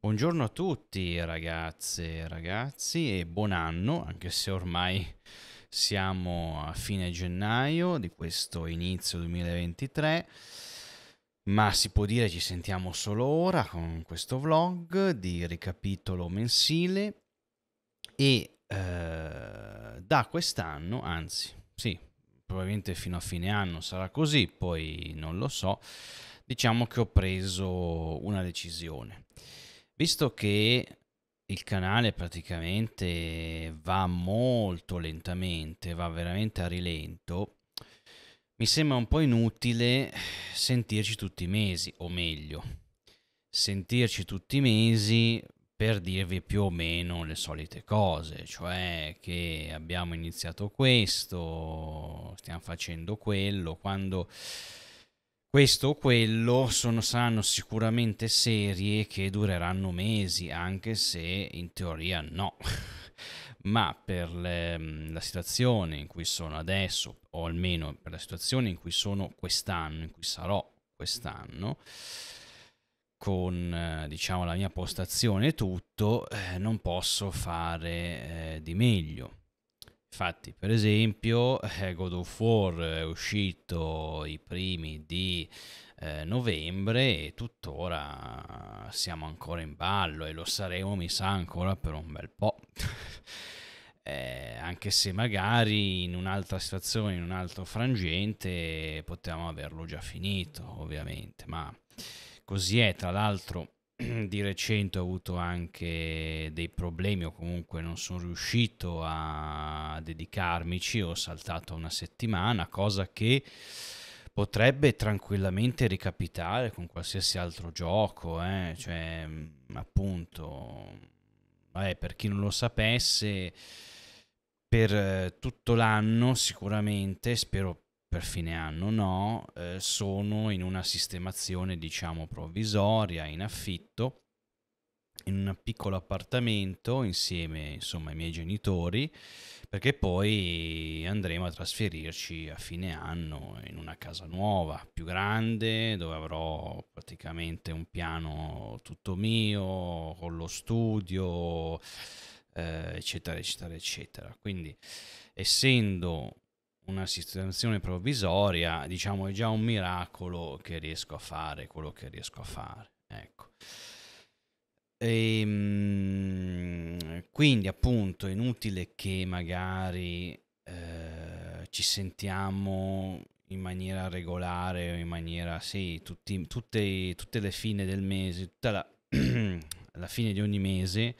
Buongiorno a tutti ragazze e ragazzi e buon anno, anche se ormai siamo a fine gennaio di questo inizio 2023, ma si può dire ci sentiamo solo ora con questo vlog di ricapitolo mensile e eh, da quest'anno, anzi sì, probabilmente fino a fine anno sarà così, poi non lo so, diciamo che ho preso una decisione Visto che il canale praticamente va molto lentamente, va veramente a rilento, mi sembra un po' inutile sentirci tutti i mesi, o meglio, sentirci tutti i mesi per dirvi più o meno le solite cose, cioè che abbiamo iniziato questo, stiamo facendo quello, quando questo o quello sono, saranno sicuramente serie che dureranno mesi, anche se in teoria no. Ma per le, mm, la situazione in cui sono adesso, o almeno per la situazione in cui sono quest'anno, in cui sarò quest'anno, con eh, diciamo la mia postazione e tutto, eh, non posso fare eh, di meglio. Infatti, per esempio, eh, God of War è uscito i primi di eh, novembre e tuttora siamo ancora in ballo e lo saremo, mi sa, ancora per un bel po'. eh, anche se magari in un'altra situazione, in un altro frangente, potevamo averlo già finito, ovviamente, ma così è, tra l'altro di recente ho avuto anche dei problemi o comunque non sono riuscito a dedicarmici, ho saltato una settimana, cosa che potrebbe tranquillamente ricapitare con qualsiasi altro gioco, eh? cioè mm, appunto, vabbè, per chi non lo sapesse, per eh, tutto l'anno sicuramente, spero per fine anno no, eh, sono in una sistemazione diciamo provvisoria, in affitto, in un piccolo appartamento insieme insomma ai miei genitori, perché poi andremo a trasferirci a fine anno in una casa nuova, più grande, dove avrò praticamente un piano tutto mio, con lo studio, eh, eccetera, eccetera, eccetera. Quindi essendo una situazione provvisoria, diciamo è già un miracolo che riesco a fare quello che riesco a fare. Ecco. E, ehm, quindi appunto è inutile che magari eh, ci sentiamo in maniera regolare o in maniera, sì, tutti, tutte, tutte le fine del mese, tutta la, la fine di ogni mese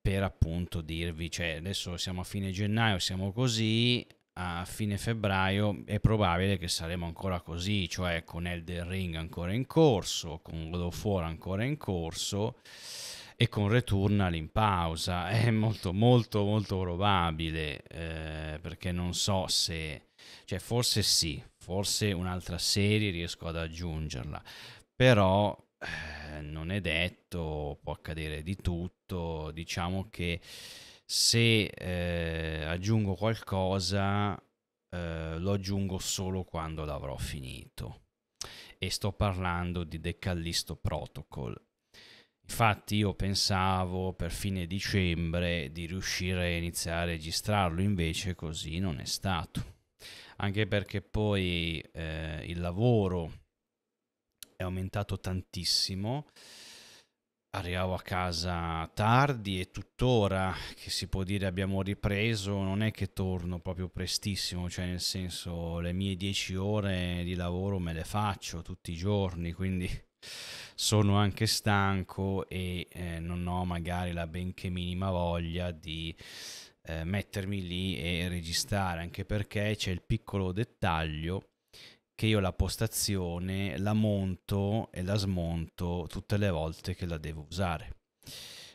per appunto dirvi, cioè adesso siamo a fine gennaio, siamo così, a fine febbraio è probabile che saremo ancora così, cioè con Elden Ring ancora in corso, con God of War ancora in corso e con Returnal in pausa. È molto molto molto probabile eh, perché non so se... cioè forse sì, forse un'altra serie riesco ad aggiungerla, però eh, non è detto, può accadere di tutto, diciamo che se eh, aggiungo qualcosa eh, lo aggiungo solo quando l'avrò finito e sto parlando di Callisto Protocol infatti io pensavo per fine dicembre di riuscire a iniziare a registrarlo invece così non è stato anche perché poi eh, il lavoro è aumentato tantissimo arrivavo a casa tardi e tuttora che si può dire abbiamo ripreso, non è che torno proprio prestissimo, cioè nel senso le mie 10 ore di lavoro me le faccio tutti i giorni, quindi sono anche stanco e eh, non ho magari la benché minima voglia di eh, mettermi lì e registrare, anche perché c'è il piccolo dettaglio che io la postazione la monto e la smonto tutte le volte che la devo usare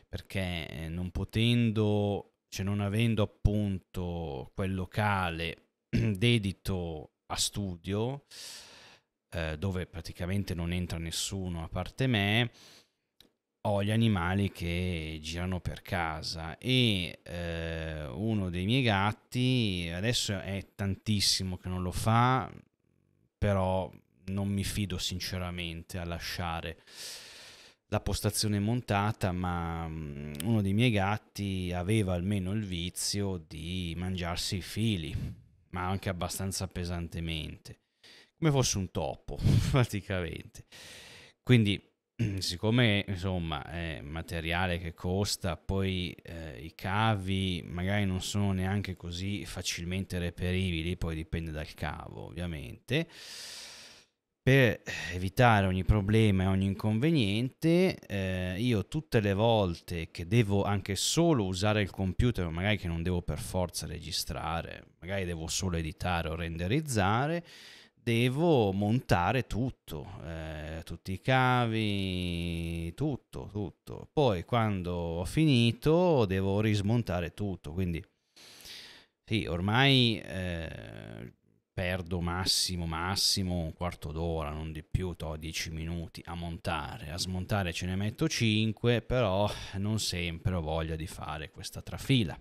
perché eh, non potendo cioè non avendo appunto quel locale dedito a studio eh, dove praticamente non entra nessuno a parte me ho gli animali che girano per casa e eh, uno dei miei gatti adesso è tantissimo che non lo fa però non mi fido sinceramente a lasciare la postazione montata, ma mm, uno dei miei gatti aveva almeno il vizio di mangiarsi i fili, ma anche abbastanza pesantemente, come fosse un topo praticamente. Quindi siccome insomma è materiale che costa, poi eh, i cavi magari non sono neanche così facilmente reperibili, poi dipende dal cavo ovviamente. Per evitare ogni problema e ogni inconveniente, eh, io tutte le volte che devo anche solo usare il computer, magari che non devo per forza registrare, magari devo solo editare o renderizzare, devo montare tutto, eh, tutti i cavi, tutto, tutto. Poi quando ho finito devo rismontare tutto, quindi sì, ormai eh, perdo massimo, massimo un quarto d'ora, non di più, to 10 minuti a montare, a smontare ce ne metto 5, però non sempre ho voglia di fare questa trafila,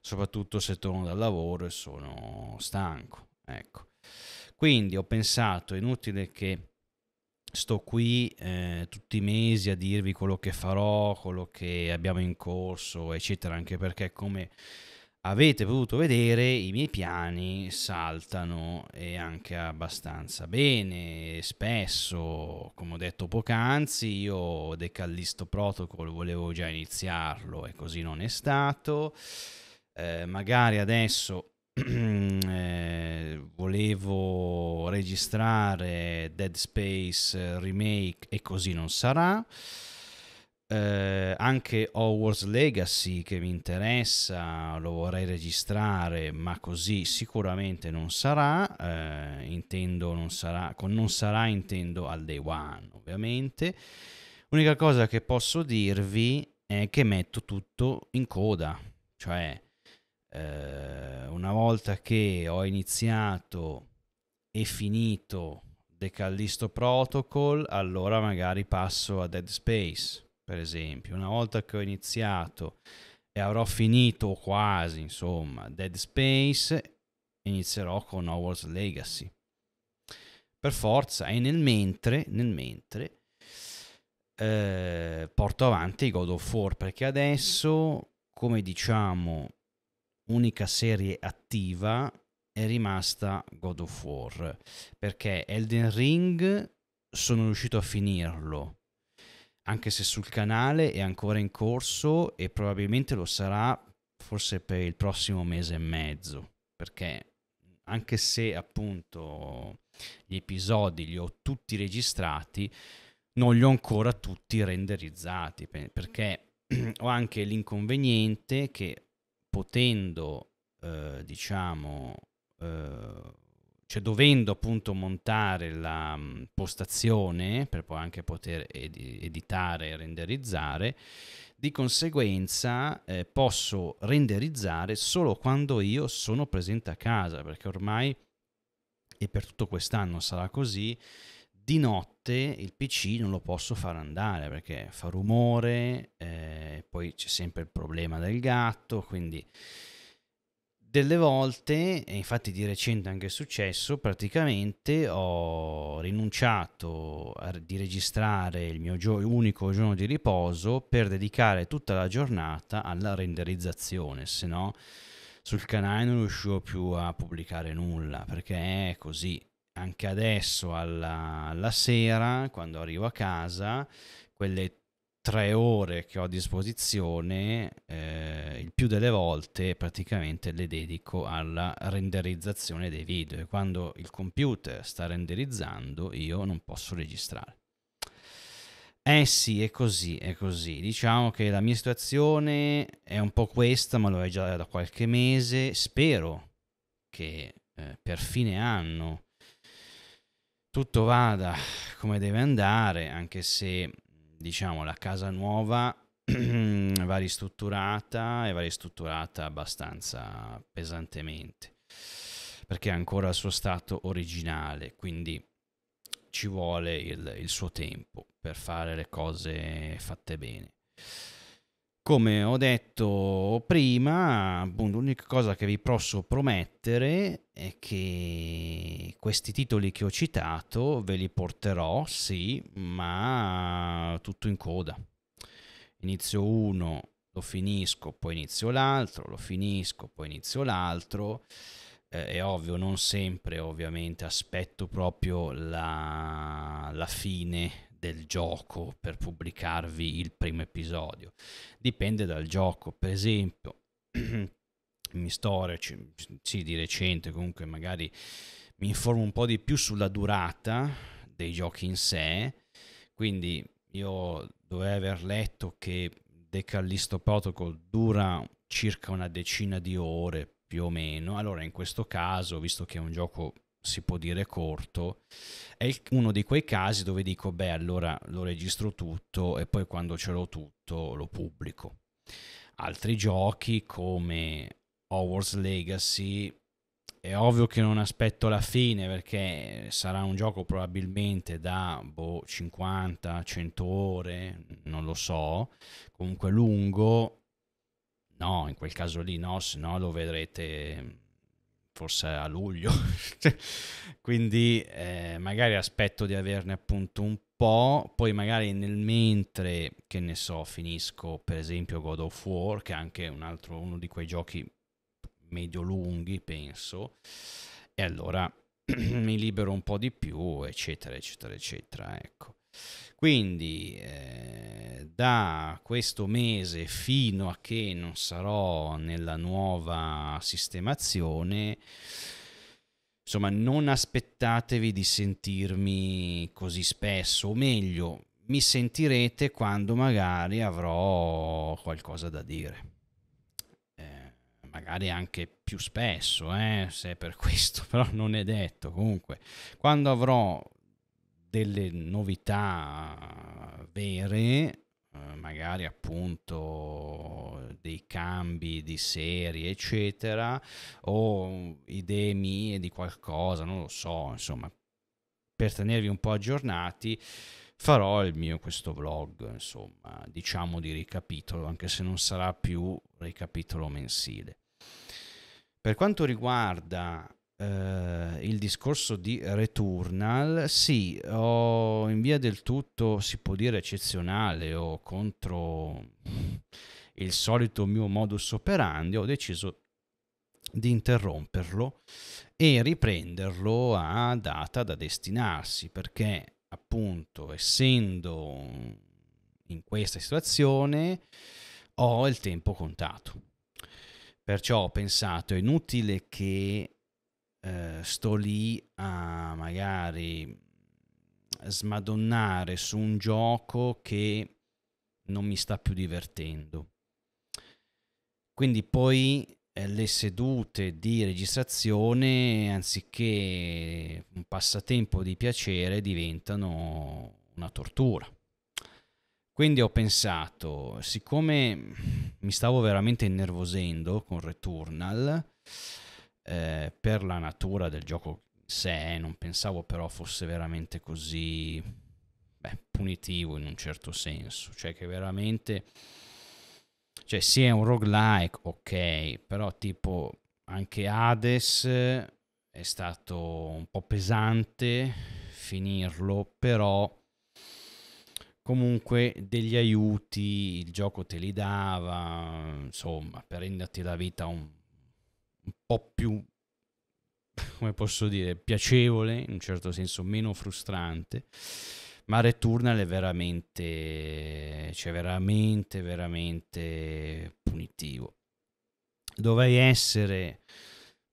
soprattutto se torno dal lavoro e sono stanco, ecco. Quindi ho pensato, è inutile che sto qui eh, tutti i mesi a dirvi quello che farò, quello che abbiamo in corso, eccetera, anche perché come avete potuto vedere i miei piani saltano e anche abbastanza bene. Spesso, come ho detto poc'anzi, io Decallisto Protocol volevo già iniziarlo e così non è stato. Eh, magari adesso eh, volevo registrare Dead Space eh, Remake e così non sarà. Eh, anche Howard's Legacy che mi interessa lo vorrei registrare ma così sicuramente non sarà eh, intendo non sarà con non sarà intendo al day one ovviamente l'unica cosa che posso dirvi è che metto tutto in coda cioè eh, una volta che ho iniziato e finito The Callisto Protocol, allora magari passo a Dead Space, per esempio. Una volta che ho iniziato e avrò finito quasi, insomma, Dead Space, inizierò con Hogwarts Legacy. Per forza, e nel mentre, nel mentre eh, porto avanti God of War, perché adesso, come diciamo unica serie attiva è rimasta God of War, perché Elden Ring sono riuscito a finirlo anche se sul canale è ancora in corso e probabilmente lo sarà forse per il prossimo mese e mezzo, perché anche se appunto gli episodi li ho tutti registrati, non li ho ancora tutti renderizzati, perché ho anche l'inconveniente che potendo, eh, diciamo, eh, cioè dovendo appunto montare la mm, postazione per poi anche poter ed- editare e renderizzare, di conseguenza eh, posso renderizzare solo quando io sono presente a casa, perché ormai, e per tutto quest'anno sarà così, di notte il PC non lo posso far andare perché fa rumore, eh, poi c'è sempre il problema del gatto, quindi delle volte, e infatti di recente anche è successo, praticamente ho rinunciato a, di registrare il mio gio- unico giorno di riposo per dedicare tutta la giornata alla renderizzazione, se no sul canale non riuscivo più a pubblicare nulla perché è così anche adesso alla, alla sera, quando arrivo a casa, quelle tre ore che ho a disposizione, eh, il più delle volte praticamente le dedico alla renderizzazione dei video. E quando il computer sta renderizzando, io non posso registrare. Eh sì, è così, è così. Diciamo che la mia situazione è un po' questa, ma lo è già da qualche mese. Spero che eh, per fine anno tutto vada come deve andare, anche se diciamo la casa nuova va ristrutturata e va ristrutturata abbastanza pesantemente perché è ancora al suo stato originale, quindi ci vuole il, il, suo tempo per fare le cose fatte bene. Come ho detto prima, l'unica cosa che vi posso promettere che questi titoli che ho citato ve li porterò, sì, ma tutto in coda. Inizio uno, lo finisco, poi inizio l'altro, lo finisco, poi inizio l'altro. Eh, è ovvio, non sempre ovviamente aspetto proprio la, la fine del gioco per pubblicarvi il primo episodio. Dipende dal gioco, per esempio. in storia, sì di recente comunque magari mi informo un po' di più sulla durata dei giochi in sé, quindi io dovrei aver letto che The Callisto Protocol dura circa una decina di ore più o meno, allora in questo caso, visto che è un gioco si può dire corto, è uno di quei casi dove dico beh allora lo registro tutto e poi quando ce l'ho tutto lo pubblico. Altri giochi come Hogwarts Legacy è ovvio che non aspetto la fine perché sarà un gioco probabilmente da boh, 50, 100 ore, non lo so, comunque lungo. No, in quel caso lì no, se no lo vedrete forse a luglio. Quindi eh, magari aspetto di averne appunto un po', poi magari nel mentre, che ne so, finisco per esempio God of War, che è anche un altro, uno di quei giochi medio-lunghi, penso, e allora mi libero un po' di più, eccetera, eccetera, eccetera. Ecco. Quindi eh, da questo mese fino a che non sarò nella nuova sistemazione, insomma, non aspettatevi di sentirmi così spesso, o meglio, mi sentirete quando magari avrò qualcosa da dire magari anche più spesso, eh, se per questo, però non è detto. Comunque, quando avrò delle novità vere, eh, magari appunto dei cambi di serie eccetera o idee mie di qualcosa non lo so insomma per tenervi un po' aggiornati farò il mio questo vlog, insomma, diciamo di ricapitolo, anche se non sarà più ricapitolo mensile. Per quanto riguarda Uh, il discorso di Returnal, sì, ho in via del tutto, si può dire, eccezionale o contro il solito mio modus operandi, ho deciso di interromperlo e riprenderlo a data da destinarsi perché appunto essendo in questa situazione ho il tempo contato. Perciò ho pensato è inutile che eh, sto lì a magari smadonnare su un gioco che non mi sta più divertendo. Quindi poi eh, le sedute di registrazione, anziché un passatempo di piacere, diventano una tortura. Quindi ho pensato, siccome mi stavo veramente innervosendo con Returnal, eh, per la natura del gioco in sé, non pensavo però fosse veramente così beh, punitivo in un certo senso, cioè che veramente cioè, sì, è un roguelike, ok, però tipo anche Hades eh, è stato un po' pesante finirlo, però comunque degli aiuti il gioco te li dava, insomma, per renderti la vita un, un po' più, come posso dire, piacevole, in un certo senso meno frustrante ma Returnal è veramente, cioè veramente, veramente punitivo. Dovrei essere,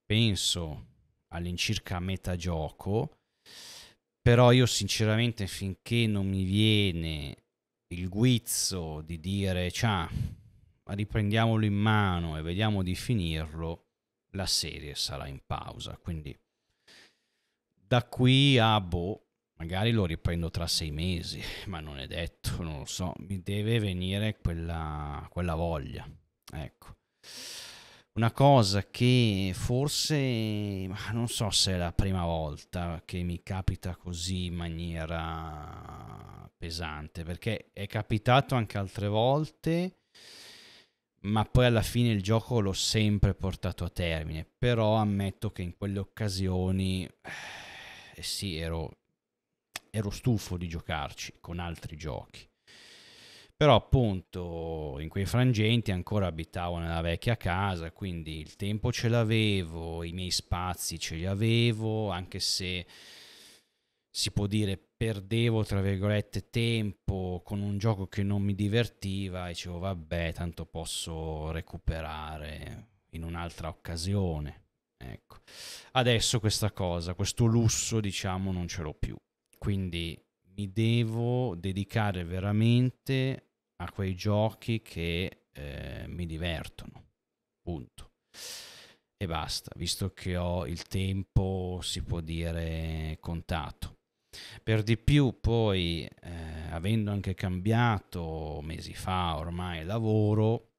penso, all'incirca a metà gioco, però io sinceramente finché non mi viene il guizzo di dire, ciao, riprendiamolo in mano e vediamo di finirlo, la serie sarà in pausa. Quindi da qui a boh, magari lo riprendo tra sei mesi, ma non è detto, non lo so, mi deve venire quella, quella voglia. Ecco. Una cosa che forse, non so se è la prima volta che mi capita così in maniera pesante, perché è capitato anche altre volte, ma poi alla fine il gioco l'ho sempre portato a termine, però ammetto che in quelle occasioni, eh, sì, ero ero stufo di giocarci con altri giochi. Però appunto in quei frangenti ancora abitavo nella vecchia casa, quindi il tempo ce l'avevo, i miei spazi ce li avevo, anche se si può dire perdevo tra virgolette tempo con un gioco che non mi divertiva e dicevo vabbè tanto posso recuperare in un'altra occasione ecco adesso questa cosa questo lusso diciamo non ce l'ho più quindi mi devo dedicare veramente a quei giochi che eh, mi divertono. Punto. E basta, visto che ho il tempo, si può dire contato. Per di più poi, eh, avendo anche cambiato mesi fa ormai lavoro,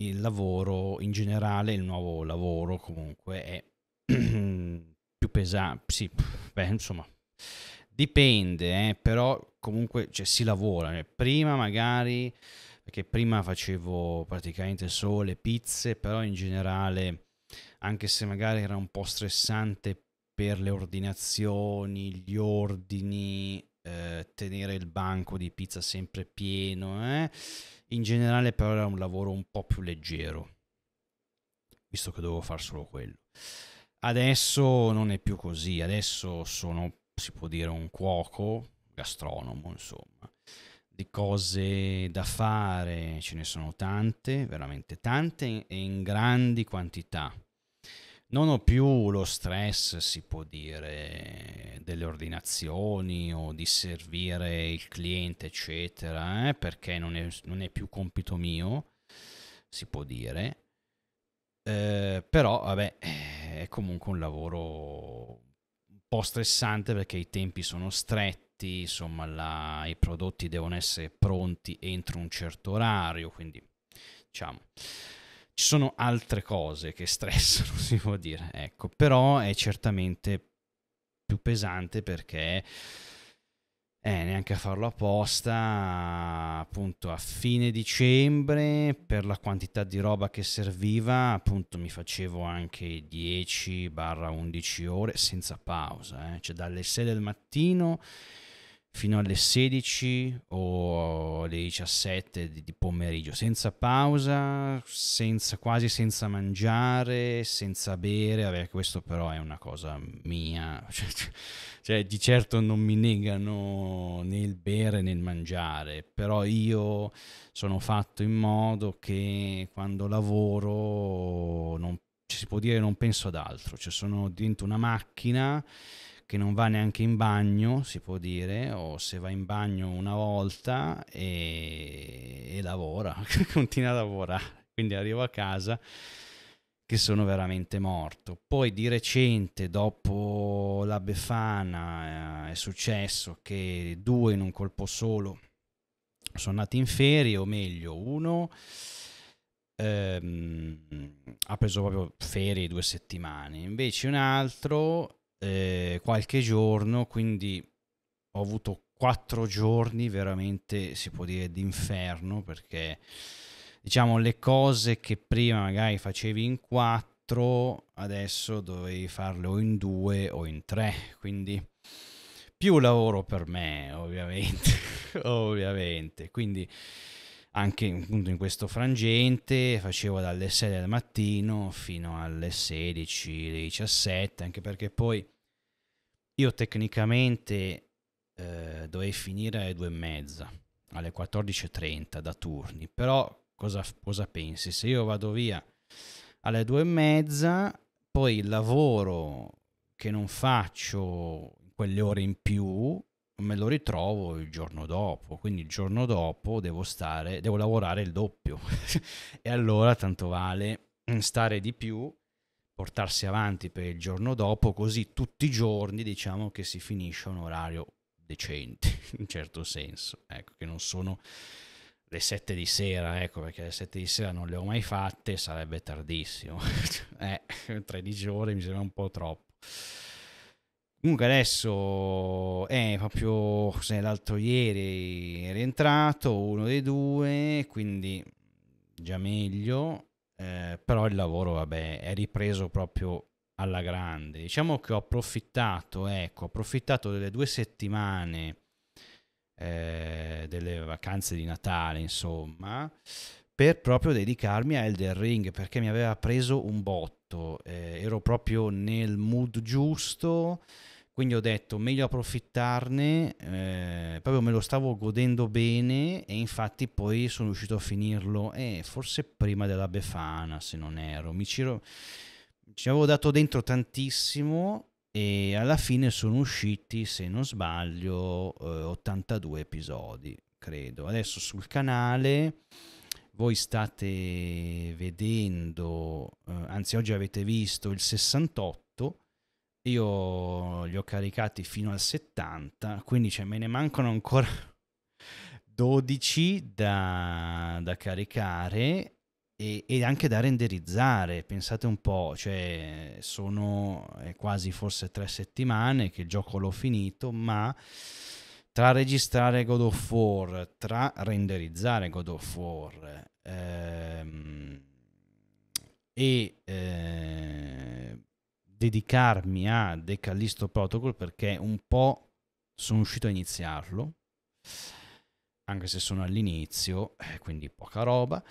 il lavoro in generale, il nuovo lavoro comunque è più pesante, sì, beh insomma Dipende, eh, però comunque cioè, si lavora. Eh. Prima magari, perché prima facevo praticamente solo le pizze, però in generale, anche se magari era un po' stressante per le ordinazioni, gli ordini, eh, tenere il banco di pizza sempre pieno, eh? in generale però era un lavoro un po' più leggero, visto che dovevo fare solo quello. Adesso non è più così, adesso sono si può dire un cuoco, gastronomo, insomma. Di cose da fare ce ne sono tante, veramente tante e in grandi quantità. Non ho più lo stress, si può dire, delle ordinazioni o di servire il cliente, eccetera, eh, perché non è, non è più compito mio, si può dire. Eh, però, vabbè, eh, è comunque un lavoro po' stressante perché i tempi sono stretti, insomma la, i prodotti devono essere pronti entro un certo orario, quindi diciamo ci sono altre cose che stressano, si può dire, ecco, però è certamente più pesante perché eh, neanche a farlo apposta, appunto a fine dicembre per la quantità di roba che serviva, appunto mi facevo anche 10-11 ore senza pausa, eh. cioè dalle 6 del mattino fino alle 16 o alle 17 di, pomeriggio, senza pausa, senza, quasi senza mangiare, senza bere, vabbè questo però è una cosa mia, cioè, cioè, di certo non mi negano né il bere né il mangiare, però io sono fatto in modo che quando lavoro non, si può dire non penso ad altro, cioè sono dentro una macchina che non va neanche in bagno, si può dire, o se va in bagno una volta e, e lavora, continua a lavorare. Quindi arrivo a casa che sono veramente morto. Poi di recente, dopo la Befana, eh, è successo che due in un colpo solo sono andati in ferie, o meglio, uno ehm, ha preso proprio ferie due settimane, invece un altro eh, qualche giorno, quindi ho avuto quattro giorni veramente, si può dire, d'inferno, perché diciamo le cose che prima magari facevi in quattro, adesso dovevi farle o in due o in tre, quindi più lavoro per me, ovviamente, ovviamente, quindi anche appunto in questo frangente facevo dalle 6 del mattino fino alle 16, 17, anche perché poi io tecnicamente eh, dovevi finire alle due e mezza, alle 14.30 da turni, però cosa, cosa pensi? Se io vado via alle due e mezza, poi il lavoro che non faccio quelle ore in più me lo ritrovo il giorno dopo, quindi il giorno dopo devo stare, devo lavorare il doppio e allora tanto vale stare di più portarsi avanti per il giorno dopo, così tutti i giorni diciamo che si finisce un orario decente, in un certo senso, ecco, che non sono le 7 di sera, ecco, perché le 7 di sera non le ho mai fatte, sarebbe tardissimo, eh, 13 ore mi sembra un po' troppo. Comunque adesso è eh, proprio se l'altro ieri è rientrato uno dei due, quindi già meglio. Eh, però il lavoro vabbè, è ripreso proprio alla grande. Diciamo che ho approfittato, ecco, ho approfittato delle due settimane eh, delle vacanze di Natale, insomma, per proprio dedicarmi a Elder Ring perché mi aveva preso un botto, eh, ero proprio nel mood giusto. Quindi ho detto meglio approfittarne, eh, proprio me lo stavo godendo bene e infatti poi sono riuscito a finirlo, eh, forse prima della Befana se non ero, mi ciro... ci avevo dato dentro tantissimo e alla fine sono usciti, se non sbaglio, eh, 82 episodi, credo. Adesso sul canale voi state vedendo, eh, anzi oggi avete visto il 68 io li ho caricati fino al 70, quindi cioè me ne mancano ancora 12 da, da caricare e, e, anche da renderizzare. Pensate un po', cioè sono quasi forse tre settimane che il gioco l'ho finito, ma tra registrare God of War, tra renderizzare God of War ehm, e... Eh, dedicarmi a The Callisto Protocol perché un po' sono uscito a iniziarlo, anche se sono all'inizio, eh, quindi poca roba,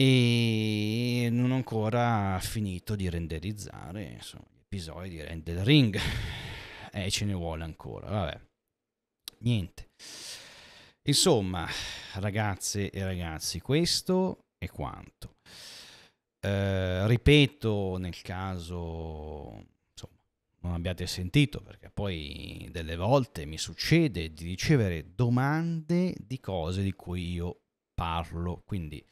e non ho ancora finito di renderizzare insomma, gli episodi di Render Ring, e eh, ce ne vuole ancora, vabbè, niente. Insomma, ragazze e ragazzi, questo è quanto. Eh, ripeto, nel caso insomma, non abbiate sentito, perché poi delle volte mi succede di ricevere domande di cose di cui io parlo. Quindi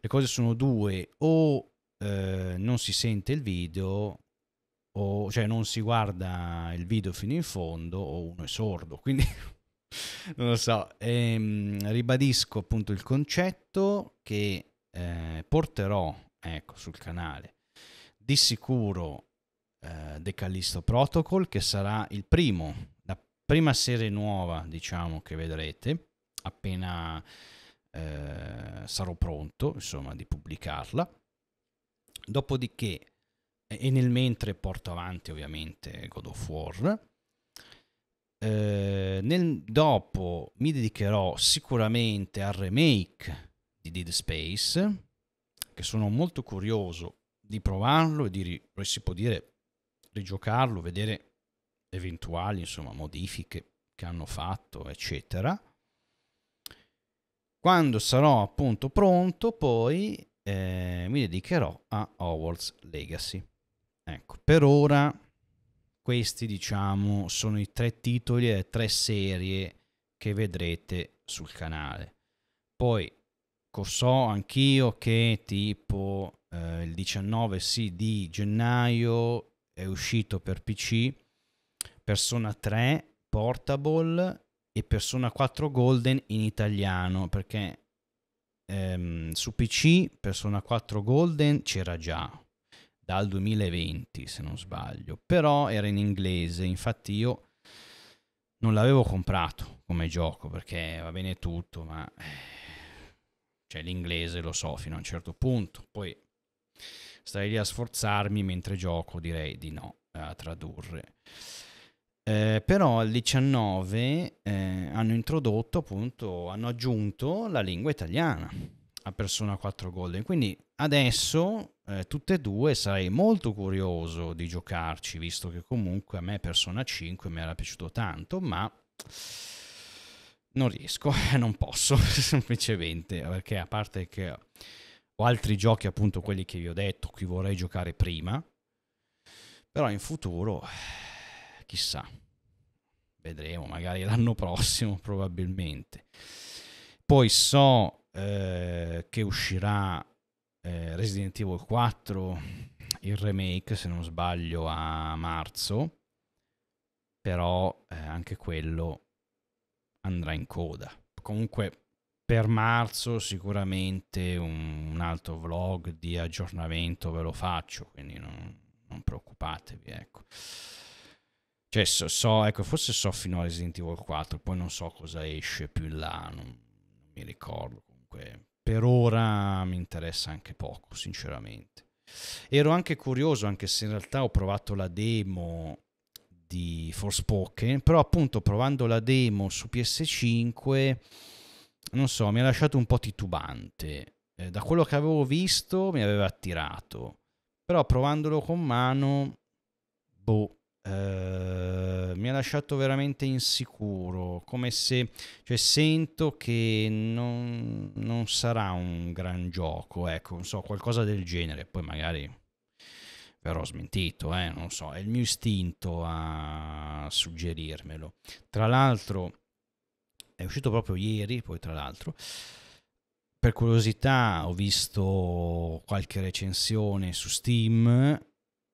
le cose sono due, o eh, non si sente il video, o cioè non si guarda il video fino in fondo, o uno è sordo. Quindi non lo so. Ehm, ribadisco appunto il concetto che eh, porterò ecco, sul canale. Di sicuro eh, The Callisto Protocol, che sarà il primo, la prima serie nuova, diciamo, che vedrete, appena eh, sarò pronto, insomma, di pubblicarla. Dopodiché, e nel mentre porto avanti ovviamente God of War, eh, nel, dopo mi dedicherò sicuramente al remake di Dead Space che sono molto curioso di provarlo e di, si può dire, rigiocarlo, vedere eventuali insomma, modifiche che hanno fatto, eccetera. Quando sarò appunto pronto, poi eh, mi dedicherò a Howard's Legacy. Ecco, per ora questi diciamo sono i tre titoli e tre serie che vedrete sul canale. Poi so anch'io che tipo eh, il 19 sì, di gennaio è uscito per PC Persona 3 Portable e Persona 4 Golden in italiano perché ehm, su PC Persona 4 Golden c'era già dal 2020 se non sbaglio però era in inglese infatti io non l'avevo comprato come gioco perché va bene tutto ma eh, cioè l'inglese lo so fino a un certo punto, poi starei lì a sforzarmi mentre gioco direi di no eh, a tradurre. Eh, però al 19 eh, hanno introdotto appunto, hanno aggiunto la lingua italiana a Persona 4 Golden, quindi adesso eh, tutte e due sarei molto curioso di giocarci, visto che comunque a me Persona 5 mi era piaciuto tanto, ma non riesco, eh, non posso semplicemente, eh, perché a parte che ho altri giochi, appunto quelli che vi ho detto, qui vorrei giocare prima, però in futuro, eh, chissà, vedremo, magari l'anno prossimo probabilmente. Poi so eh, che uscirà eh, Resident Evil 4, il remake, se non sbaglio, a marzo, però eh, anche quello andrà in coda. Comunque per marzo sicuramente un, altro vlog di aggiornamento ve lo faccio, quindi non, non preoccupatevi, ecco. Cioè, so, so, ecco, forse so fino a Resident Evil 4, poi non so cosa esce più in là, non, non mi ricordo. Comunque, per ora mi interessa anche poco, sinceramente. Ero anche curioso, anche se in realtà ho provato la demo di Forspoken, però appunto provando la demo su PS5, non so, mi ha lasciato un po' titubante. Eh, da quello che avevo visto mi aveva attirato, però provandolo con mano, boh, eh, mi ha lasciato veramente insicuro, come se, cioè sento che non, non sarà un gran gioco, ecco, non so, qualcosa del genere, poi magari però smentito, eh, non so, è il mio istinto a suggerirmelo. Tra l'altro è uscito proprio ieri, poi tra l'altro, per curiosità ho visto qualche recensione su Steam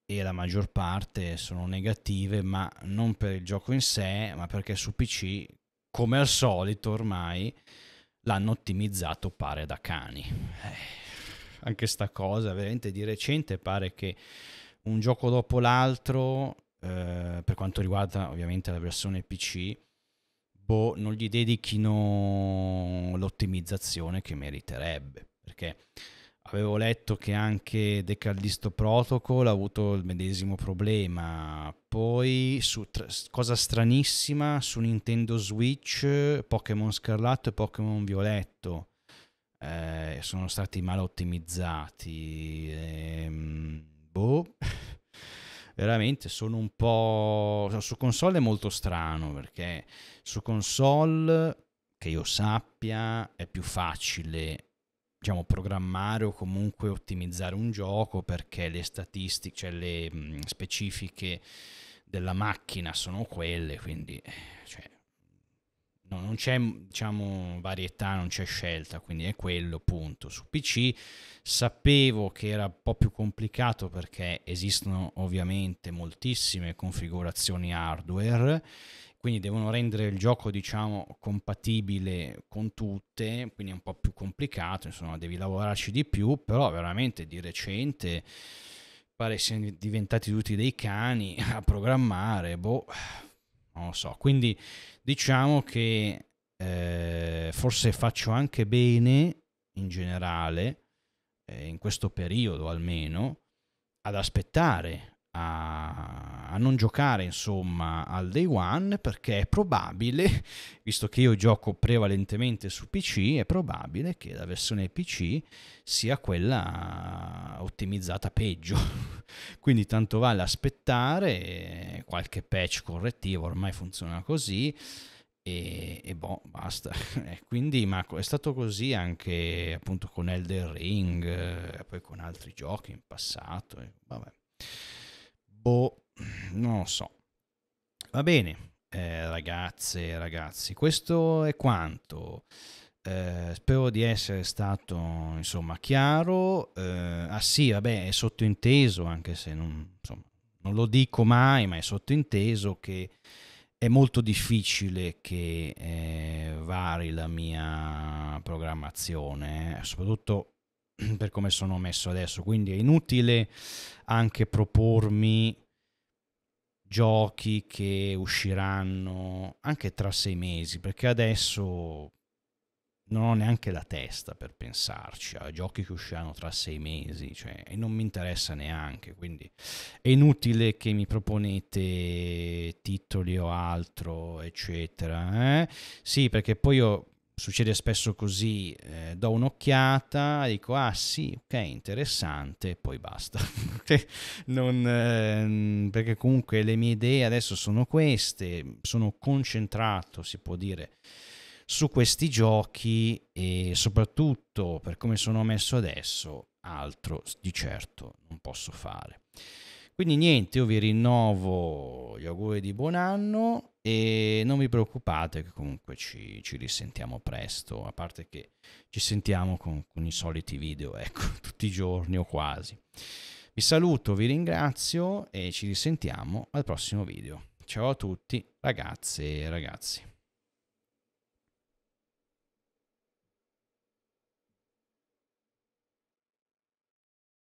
e la maggior parte sono negative, ma non per il gioco in sé, ma perché su PC, come al solito ormai, l'hanno ottimizzato pare da cani. Eh, anche sta cosa, veramente di recente pare che un gioco dopo l'altro, eh, per quanto riguarda ovviamente la versione PC, boh, non gli dedichino l'ottimizzazione che meriterebbe. Perché avevo letto che anche The Callisto Protocol ha avuto il medesimo problema. Poi, su, tra, cosa stranissima, su Nintendo Switch, Pokémon Scarlatto e Pokémon Violetto eh, sono stati mal ottimizzati. Ehm, boh, veramente sono un po'... Su console è molto strano perché su console, che io sappia, è più facile diciamo, programmare o comunque ottimizzare un gioco perché le statistiche, cioè le specifiche della macchina sono quelle, quindi eh, cioè, no, non c'è diciamo, varietà, non c'è scelta, quindi è quello, punto. Su PC sapevo che era un po' più complicato perché esistono ovviamente moltissime configurazioni hardware, quindi devono rendere il gioco diciamo, compatibile con tutte, quindi è un po' più complicato, insomma devi lavorarci di più, però veramente di recente pare siano diventati tutti dei cani a programmare, boh non lo so. Quindi diciamo che eh, forse faccio anche bene in generale, eh, in questo periodo almeno, ad aspettare a, a, non giocare insomma al day one perché è probabile, visto che io gioco prevalentemente su PC, è probabile che la versione PC sia quella ottimizzata peggio. Quindi tanto vale aspettare qualche patch correttivo, ormai funziona così e, e boh, basta. Quindi, ma è stato così anche appunto con Elder Ring, eh, poi con altri giochi in passato. E vabbè. Boh, non lo so. Va bene, eh, ragazze e ragazzi, questo è quanto. Eh, spero di essere stato insomma chiaro. Eh, ah sì, vabbè, è sottointeso, anche se non, insomma, non, lo dico mai, ma è sottointeso che è molto difficile che eh, vari la mia programmazione, eh, soprattutto per come sono messo adesso, quindi è inutile anche propormi giochi che usciranno anche tra sei mesi, perché adesso non ho neanche la testa per pensarci a giochi che usciranno tra sei mesi, cioè, e non mi interessa neanche, quindi è inutile che mi proponete titoli o altro, eccetera. Eh? Sì, perché poi io succede spesso così, eh, do un'occhiata, dico ah sì, ok, interessante, poi basta. non, eh, perché comunque le mie idee adesso sono queste, sono concentrato, si può dire, su questi giochi e soprattutto per come sono messo adesso, altro di certo non posso fare. Quindi niente, io vi rinnovo gli auguri di buon anno e non vi preoccupate che comunque ci, ci risentiamo presto, a parte che ci sentiamo con, con i soliti video, ecco, tutti i giorni o quasi. Vi saluto, vi ringrazio e ci risentiamo al prossimo video. Ciao a tutti ragazze e ragazzi.